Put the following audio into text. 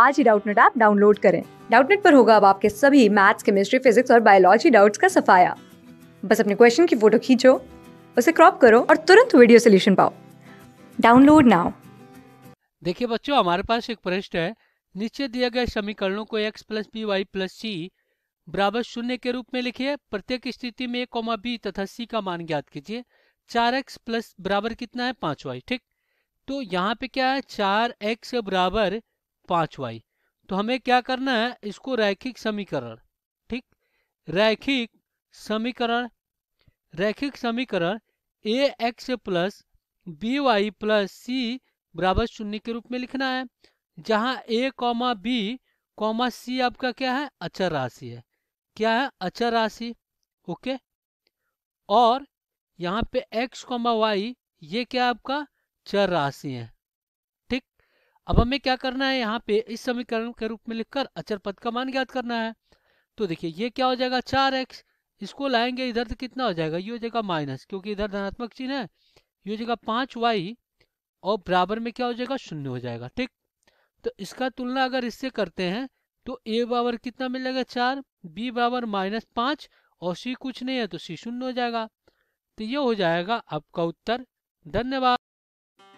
आज ही Doubtnut app download करें डाउटनेट पर होगा अब आपके सभी मैथ्स केमिस्ट्री फिजिक्स और बायोलॉजी डाउट्स का सफाया बस अपने क्वेश्चन की फोटो खींचो उसे क्रॉप करो और तुरंत वीडियो सोल्यूशन पाओ डाउनलोड नाउ देखिए बच्चों हमारे पास एक प्रश्न है नीचे दिए गए समीकरणों को x plus b y plus c बराबर शून्य के रूप में लिखिए प्रत्येक स्थिति में एक कौमा बी तथा सी का मान ज्ञात कीजिए चार एक्स प्लस बराबर कितना है पाँच वाई ठीक तो यहाँ पे क्या है चार एक्स बराबर पांच वाई तो हमें क्या करना है इसको रैखिक समीकरण ठीक रैखिक समीकरण रैखिक समीकरण a x plus b y plus c बराबर शून्य के रूप में लिखना है जहां a comma b comma c आपका क्या है अचर राशि है क्या है अचर राशि ओके और यहाँ पे एक्स कॉमा वाई ये क्या आपका चर राशि है अब हमें क्या करना है यहाँ पे इस समीकरण के रूप में लिखकर अचर पद का मान ज्ञात करना है तो देखिए ये क्या हो जाएगा चार एक्स इसको लाएंगे इधर तो कितना हो जाएगा ये हो जाएगा माइनस क्योंकि इधर धनात्मक चिन्ह है ये हो जाएगा पाँच वाई और बराबर में क्या हो जाएगा शून्य हो जाएगा ठीक तो इसका तुलना अगर इससे करते हैं तो ए बराबर कितना मिलेगा चार बी बराबर माइनस पाँच और सी कुछ नहीं है तो सी शून्य हो जाएगा तो ये हो जाएगा आपका उत्तर धन्यवाद